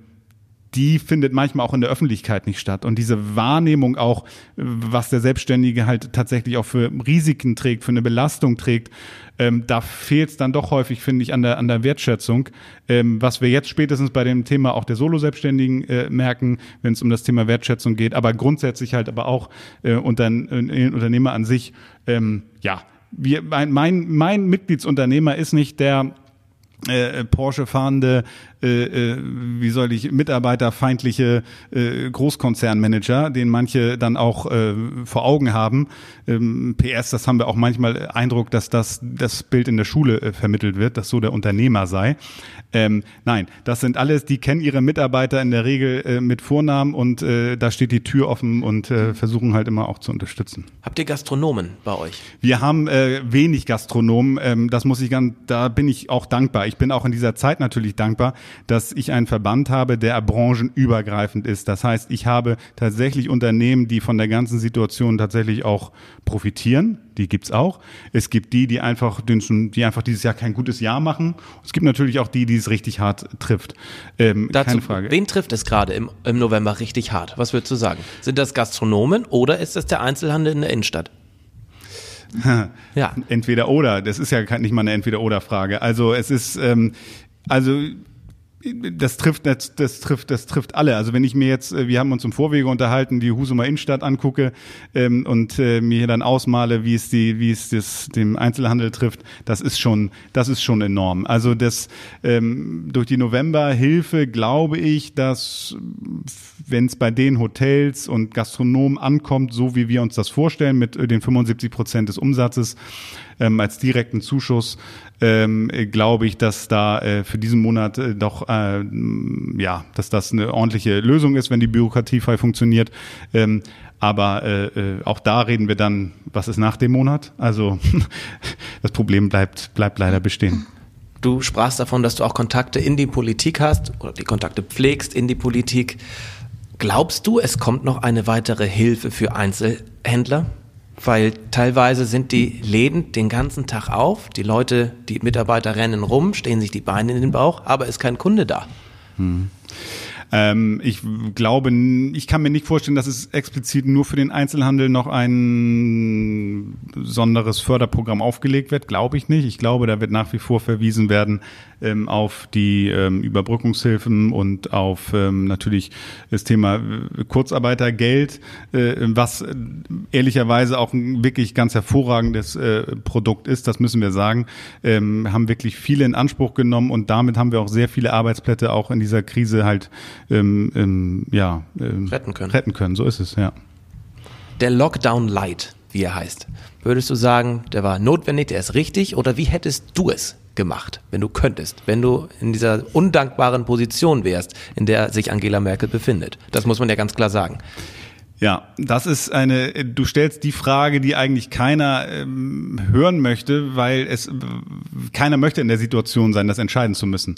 die findet manchmal auch in der Öffentlichkeit nicht statt. Und diese Wahrnehmung auch, was der Selbstständige halt tatsächlich auch für Risiken trägt, für eine Belastung trägt, ähm, da fehlt es dann doch häufig, finde ich, an der, an der Wertschätzung. Ähm, was wir jetzt spätestens bei dem Thema auch der Solo-Selbstständigen äh, merken, wenn es um das Thema Wertschätzung geht, aber grundsätzlich halt aber auch äh, unter, äh, Unternehmer an sich, ähm, ja, wir, mein, mein, mein Mitgliedsunternehmer ist nicht der äh, Porsche fahrende äh, äh, wie soll ich, mitarbeiterfeindliche äh, Großkonzernmanager, den manche dann auch äh, vor Augen haben. Ähm, PS, das haben wir auch manchmal äh, Eindruck, dass das, das Bild in der Schule äh, vermittelt wird, dass so der Unternehmer sei. Ähm, nein, das sind alles, die kennen ihre Mitarbeiter in der Regel äh, mit Vornamen und äh, da steht die Tür offen und äh, versuchen halt immer auch zu unterstützen. Habt ihr Gastronomen bei euch? Wir haben äh, wenig Gastronomen, ähm, das muss ich ganz, da bin ich auch dankbar. Ich bin auch in dieser Zeit natürlich dankbar, dass ich einen Verband habe, der branchenübergreifend ist. Das heißt, ich habe tatsächlich Unternehmen, die von der ganzen Situation tatsächlich auch profitieren. Die gibt es auch. Es gibt die, die einfach, die einfach dieses Jahr kein gutes Jahr machen. Es gibt natürlich auch die, die es richtig hart trifft. Ähm, Dazu, keine Frage. Wen trifft es gerade im, im November richtig hart? Was würdest du sagen? Sind das Gastronomen oder ist das der Einzelhandel in der Innenstadt? [laughs] ja. Entweder oder. Das ist ja nicht mal eine Entweder-oder-Frage. Also es ist, ähm, also das trifft das trifft das trifft alle. Also wenn ich mir jetzt, äh, wir haben uns im Vorwege unterhalten, die Husumer Innenstadt angucke ähm, und äh, mir dann ausmale, wie es die, wie es das dem Einzelhandel trifft, das ist schon, das ist schon enorm. Also das ähm, durch die Novemberhilfe glaube ich, dass wenn es bei den Hotels und Gastronomen ankommt, so wie wir uns das vorstellen, mit äh, den 75 Prozent des Umsatzes, ähm, als direkten Zuschuss, ähm, glaube ich, dass da äh, für diesen Monat äh, doch, äh, ja, dass das eine ordentliche Lösung ist, wenn die Bürokratie frei funktioniert. Ähm, aber äh, äh auch da reden wir dann, was ist nach dem Monat? Also [laughs] das Problem bleibt, bleibt leider bestehen. Du sprachst davon, dass du auch Kontakte in die Politik hast oder die Kontakte pflegst in die Politik. Glaubst du, es kommt noch eine weitere Hilfe für Einzelhändler? weil teilweise sind die Läden den ganzen Tag auf, die Leute, die Mitarbeiter rennen rum, stehen sich die Beine in den Bauch, aber ist kein Kunde da. Hm. Ähm, ich glaube, ich kann mir nicht vorstellen, dass es explizit nur für den Einzelhandel noch ein besonderes Förderprogramm aufgelegt wird. Glaube ich nicht. Ich glaube, da wird nach wie vor verwiesen werden ähm, auf die ähm, Überbrückungshilfen und auf ähm, natürlich das Thema äh, Kurzarbeitergeld, äh, was äh, ehrlicherweise auch ein wirklich ganz hervorragendes äh, Produkt ist. Das müssen wir sagen. Ähm, haben wirklich viele in Anspruch genommen und damit haben wir auch sehr viele Arbeitsplätze auch in dieser Krise halt ähm, ähm, ja, ähm, retten können. Retten können, so ist es, ja. Der Lockdown Light, wie er heißt, würdest du sagen, der war notwendig, der ist richtig oder wie hättest du es gemacht, wenn du könntest, wenn du in dieser undankbaren Position wärst, in der sich Angela Merkel befindet? Das muss man ja ganz klar sagen. Ja, das ist eine, du stellst die Frage, die eigentlich keiner ähm, hören möchte, weil es keiner möchte in der Situation sein, das entscheiden zu müssen.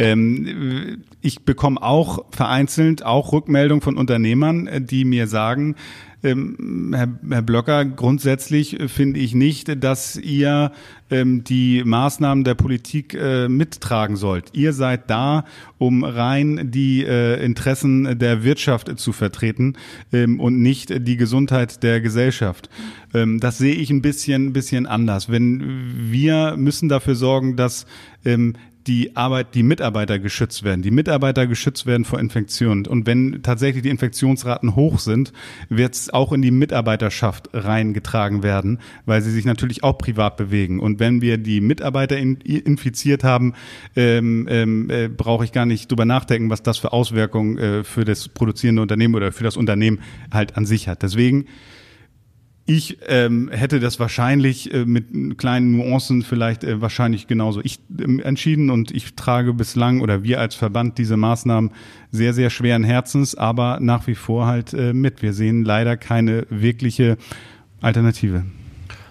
Ähm, ich bekomme auch vereinzelt auch Rückmeldungen von Unternehmern, äh, die mir sagen, ähm, Herr, Herr Blöcker, grundsätzlich äh, finde ich nicht, dass ihr ähm, die Maßnahmen der Politik äh, mittragen sollt. Ihr seid da, um rein die äh, Interessen der Wirtschaft zu vertreten ähm, und nicht die Gesundheit der Gesellschaft. Ähm, das sehe ich ein bisschen, ein bisschen anders. Wenn wir müssen dafür sorgen, dass ähm, die Arbeit, die Mitarbeiter geschützt werden, die Mitarbeiter geschützt werden vor Infektionen. Und wenn tatsächlich die Infektionsraten hoch sind, wird es auch in die Mitarbeiterschaft reingetragen werden, weil sie sich natürlich auch privat bewegen. Und wenn wir die Mitarbeiter infiziert haben, ähm, ähm, äh, brauche ich gar nicht drüber nachdenken, was das für Auswirkungen äh, für das produzierende Unternehmen oder für das Unternehmen halt an sich hat. Deswegen ich ähm, hätte das wahrscheinlich äh, mit kleinen Nuancen vielleicht äh, wahrscheinlich genauso ich äh, entschieden und ich trage bislang oder wir als Verband diese Maßnahmen sehr sehr schweren Herzens, aber nach wie vor halt äh, mit. Wir sehen leider keine wirkliche Alternative.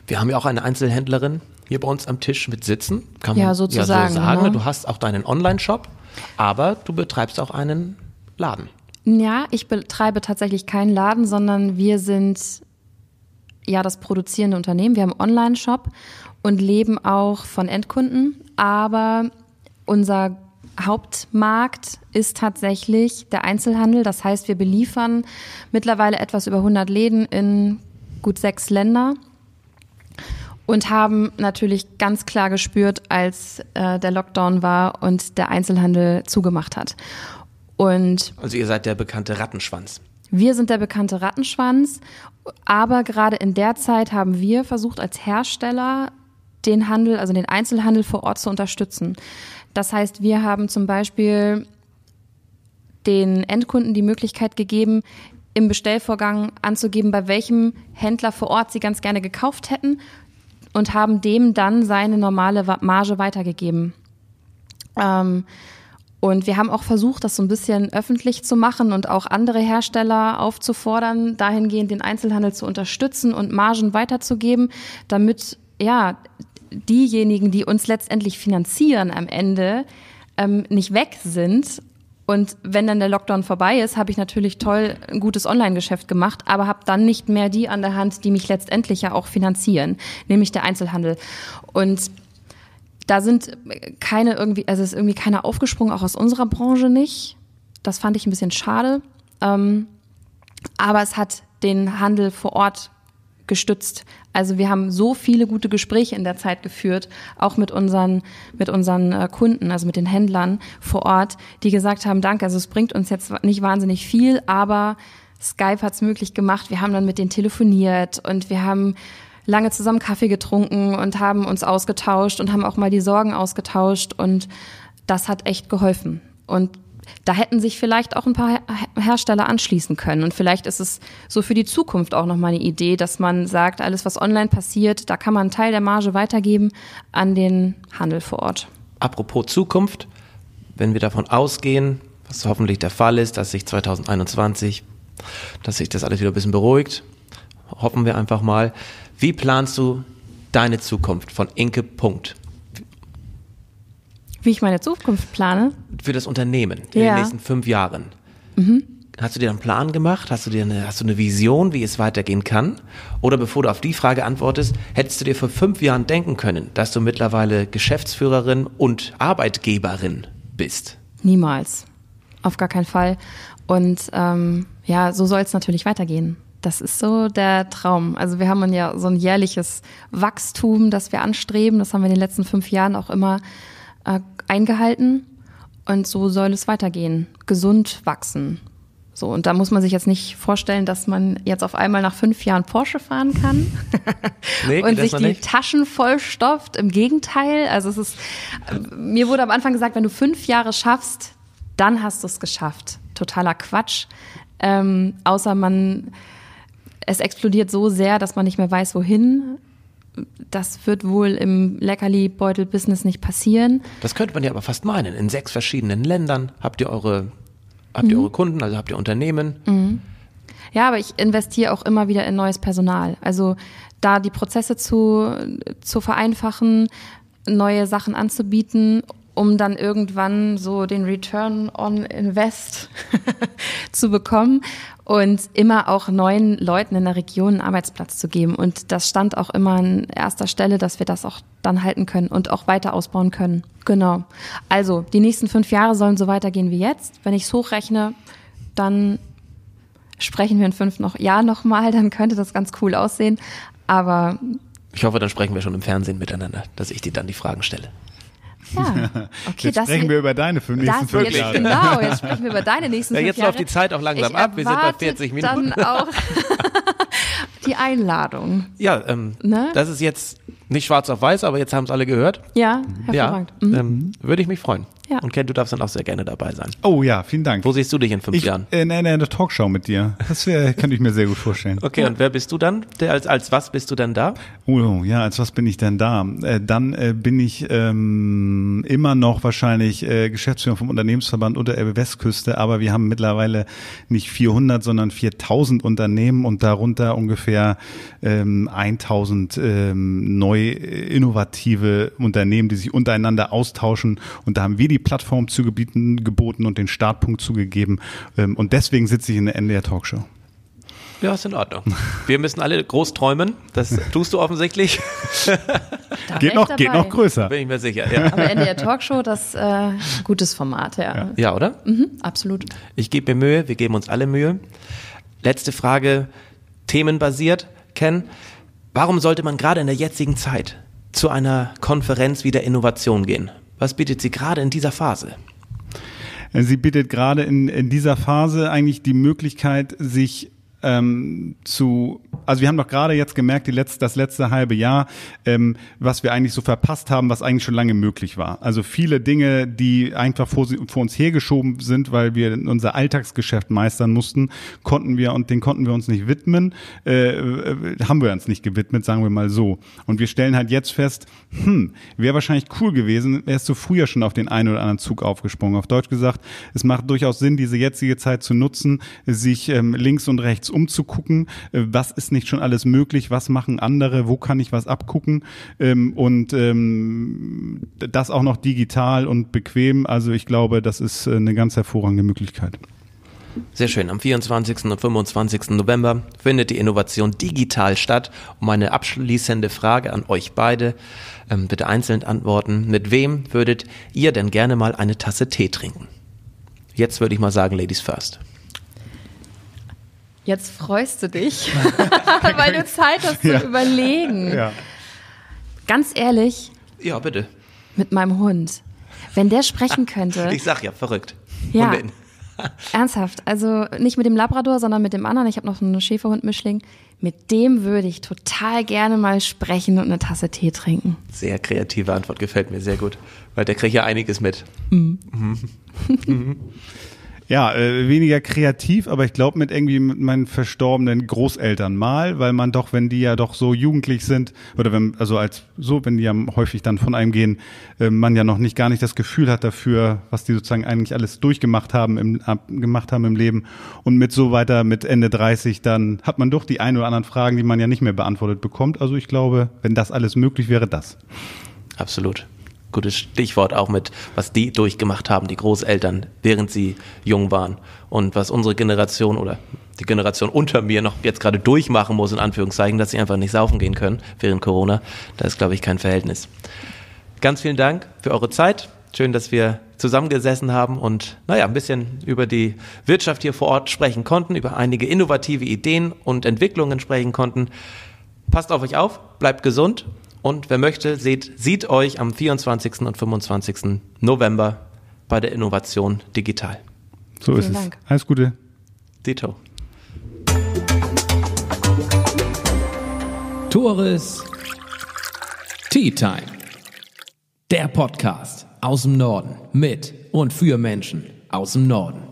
Wir haben ja auch eine Einzelhändlerin hier bei uns am Tisch mit sitzen, kann man ja, sozusagen, ja so sagen. Ne? ne? Du hast auch deinen Online-Shop, aber du betreibst auch einen Laden. Ja, ich betreibe tatsächlich keinen Laden, sondern wir sind ja das produzierende Unternehmen. Wir haben einen Online-Shop und leben auch von Endkunden. Aber unser Hauptmarkt ist tatsächlich der Einzelhandel. Das heißt, wir beliefern mittlerweile etwas über 100 Läden in gut sechs Länder und haben natürlich ganz klar gespürt, als äh, der Lockdown war und der Einzelhandel zugemacht hat. Und also ihr seid der bekannte Rattenschwanz. Wir sind der bekannte Rattenschwanz, aber gerade in der Zeit haben wir versucht, als Hersteller den Handel, also den Einzelhandel vor Ort zu unterstützen. Das heißt, wir haben zum Beispiel den Endkunden die Möglichkeit gegeben, im Bestellvorgang anzugeben, bei welchem Händler vor Ort sie ganz gerne gekauft hätten und haben dem dann seine normale Marge weitergegeben. Ähm, und wir haben auch versucht, das so ein bisschen öffentlich zu machen und auch andere Hersteller aufzufordern, dahingehend den Einzelhandel zu unterstützen und Margen weiterzugeben, damit ja diejenigen, die uns letztendlich finanzieren am Ende, ähm, nicht weg sind. Und wenn dann der Lockdown vorbei ist, habe ich natürlich toll ein gutes Online-Geschäft gemacht, aber habe dann nicht mehr die an der Hand, die mich letztendlich ja auch finanzieren, nämlich der Einzelhandel. Und da sind keine irgendwie, also ist irgendwie keiner aufgesprungen, auch aus unserer Branche nicht. Das fand ich ein bisschen schade. Ähm, aber es hat den Handel vor Ort gestützt. Also wir haben so viele gute Gespräche in der Zeit geführt, auch mit unseren, mit unseren äh, Kunden, also mit den Händlern vor Ort, die gesagt haben, danke, also es bringt uns jetzt nicht wahnsinnig viel, aber Skype hat es möglich gemacht. Wir haben dann mit denen telefoniert und wir haben lange zusammen Kaffee getrunken und haben uns ausgetauscht und haben auch mal die Sorgen ausgetauscht und das hat echt geholfen. Und da hätten sich vielleicht auch ein paar Hersteller anschließen können. Und vielleicht ist es so für die Zukunft auch nochmal eine Idee, dass man sagt, alles, was online passiert, da kann man einen Teil der Marge weitergeben an den Handel vor Ort. Apropos Zukunft, wenn wir davon ausgehen, was hoffentlich der Fall ist, dass sich 2021, dass sich das alles wieder ein bisschen beruhigt, hoffen wir einfach mal, wie planst du deine Zukunft von Inke Punkt? Wie ich meine Zukunft plane? Für das Unternehmen in ja. den nächsten fünf Jahren. Mhm. Hast du dir einen Plan gemacht? Hast du dir eine, hast du eine Vision, wie es weitergehen kann? Oder bevor du auf die Frage antwortest, hättest du dir vor fünf Jahren denken können, dass du mittlerweile Geschäftsführerin und Arbeitgeberin bist? Niemals. Auf gar keinen Fall. Und ähm, ja, so soll es natürlich weitergehen. Das ist so der Traum. Also wir haben ja so ein jährliches Wachstum, das wir anstreben. Das haben wir in den letzten fünf Jahren auch immer äh, eingehalten. Und so soll es weitergehen. Gesund wachsen. So, und da muss man sich jetzt nicht vorstellen, dass man jetzt auf einmal nach fünf Jahren Porsche fahren kann [laughs] nee, und sich die nicht. Taschen vollstopft. Im Gegenteil, also es ist, mir wurde am Anfang gesagt, wenn du fünf Jahre schaffst, dann hast du es geschafft. Totaler Quatsch. Ähm, außer man es explodiert so sehr, dass man nicht mehr weiß, wohin. Das wird wohl im Leckerli-Beutel-Business nicht passieren. Das könnte man ja aber fast meinen. In sechs verschiedenen Ländern habt ihr eure, habt mhm. ihr eure Kunden, also habt ihr Unternehmen. Mhm. Ja, aber ich investiere auch immer wieder in neues Personal. Also da die Prozesse zu, zu vereinfachen, neue Sachen anzubieten um dann irgendwann so den Return on Invest [laughs] zu bekommen und immer auch neuen Leuten in der Region einen Arbeitsplatz zu geben. Und das stand auch immer an erster Stelle, dass wir das auch dann halten können und auch weiter ausbauen können. Genau. Also die nächsten fünf Jahre sollen so weitergehen wie jetzt. Wenn ich es hochrechne, dann sprechen wir in fünf noch, Jahren nochmal, dann könnte das ganz cool aussehen. Aber ich hoffe, dann sprechen wir schon im Fernsehen miteinander, dass ich dir dann die Fragen stelle. Ja. [laughs] Okay, jetzt sprechen wir über deine fünf nächsten fünf jetzt, Jahre. Genau, jetzt sprechen wir über deine [laughs] nächsten ja, fünf Jahre. Jetzt läuft die Zeit auch langsam ich ab. Wir sind bei 40 Minuten. Dann auch [laughs] die Einladung. Ja, ähm, ne? das ist jetzt nicht schwarz auf weiß, aber jetzt haben es alle gehört. Ja, hervorragend. Ja, mhm. ähm, Würde ich mich freuen. Ja. Und Ken, du darfst dann auch sehr gerne dabei sein. Oh ja, vielen Dank. Wo siehst du dich in fünf ich, Jahren? Äh, in einer eine Talkshow mit dir. Das wär, [laughs] kann ich mir sehr gut vorstellen. Okay, ja. und wer bist du dann? Der, als, als was bist du denn da? Oh, oh ja, als was bin ich denn da? Äh, dann äh, bin ich ähm, immer noch wahrscheinlich äh, Geschäftsführer vom Unternehmensverband unter Unterelbe Westküste, aber wir haben mittlerweile nicht 400, sondern 4000 Unternehmen und darunter ungefähr ähm, 1000 ähm, neu äh, innovative Unternehmen, die sich untereinander austauschen. Und da haben wir die die Plattform zugebieten, geboten und den Startpunkt zugegeben. Ähm, und deswegen sitze ich in der NDR Talkshow. Ja, ist in Ordnung. Wir müssen alle groß träumen. Das tust du offensichtlich. geht, noch, geht noch größer. Bin ich mir sicher, ja. Aber NDR Talkshow, das ist äh, gutes Format, ja. Ja, ja oder? Mhm, absolut. Ich gebe mir Mühe, wir geben uns alle Mühe. Letzte Frage, themenbasiert, Ken. Warum sollte man gerade in der jetzigen Zeit zu einer Konferenz wie der Innovation gehen? Was bietet sie gerade in dieser Phase? Sie bietet gerade in, in dieser Phase eigentlich die Möglichkeit, sich ähm, zu, also wir haben doch gerade jetzt gemerkt, die letzte, das letzte halbe Jahr, ähm, was wir eigentlich so verpasst haben, was eigentlich schon lange möglich war. Also viele Dinge, die einfach vor, vor uns hergeschoben sind, weil wir unser Alltagsgeschäft meistern mussten, konnten wir und den konnten wir uns nicht widmen, äh, äh, haben wir uns nicht gewidmet, sagen wir mal so. Und wir stellen halt jetzt fest, hm, wäre wahrscheinlich cool gewesen, wärst du früher schon auf den einen oder anderen Zug aufgesprungen. Auf Deutsch gesagt, es macht durchaus Sinn, diese jetzige Zeit zu nutzen, sich ähm, links und rechts Netz umzugucken, äh, was ist nicht schon alles möglich, was machen andere, wo kann ich was abgucken ähm, und ähm, das auch noch digital und bequem. Also ich glaube, das ist äh, eine ganz hervorragende Möglichkeit. Sehr schön. Am 24. und 25. November findet die Innovation digital statt. Um eine abschließende Frage an euch beide, ähm, bitte einzeln antworten. Mit wem würdet ihr denn gerne mal eine Tasse Tee trinken? Jetzt würde ich mal sagen, Ladies first. Jetzt freust du dich, [laughs] [laughs] weil du Zeit hast zu ja. überlegen. Ja. Ganz ehrlich. Ja, bitte. Mit meinem Hund. Wenn der sprechen [laughs] könnte. Ich sag ja, verrückt. Ja. Ernsthaft, also nicht mit dem Labrador, sondern mit dem anderen. Ich habe noch einen Schäferhund-Mischling. Mit dem würde ich total gerne mal sprechen und eine Tasse Tee trinken. Sehr kreative Antwort, gefällt mir sehr gut, weil der kriegt ja einiges mit. Mhm. Mhm. Ja, äh, weniger kreativ, aber ich glaube mit irgendwie mit meinen verstorbenen Großeltern mal, weil man doch, wenn die ja doch so jugendlich sind oder wenn also als so, wenn die ja häufig dann von einem gehen, äh, man ja noch nicht gar nicht das Gefühl hat dafür, was die sozusagen eigentlich alles durchgemacht haben im ab, gemacht haben im Leben und mit so weiter mit Ende 30 dann hat man doch die ein oder anderen Fragen, die man ja nicht mehr beantwortet bekommt. Also ich glaube, wenn das alles möglich wäre, das. Absolut gutes Stichwort auch mit, was die durchgemacht haben, die Großeltern, während sie jung waren und was unsere Generation oder die Generation unter mir noch jetzt gerade durchmachen muss, in Anführungszeichen, dass sie einfach nicht saufen gehen können während Corona. Da ist, glaube ich, kein Verhältnis. Ganz vielen Dank für eure Zeit. Schön, dass wir zusammengesessen haben und naja, ein bisschen über die Wirtschaft hier vor Ort sprechen konnten, über einige innovative Ideen und Entwicklungen sprechen konnten. Passt auf euch auf, bleibt gesund und wer möchte, seht, sieht euch am 24. und 25. November bei der Innovation digital. So Vielen ist Dank. es. Alles Gute. Dito. Tores Tea Time. Der Podcast aus dem Norden mit und für Menschen aus dem Norden.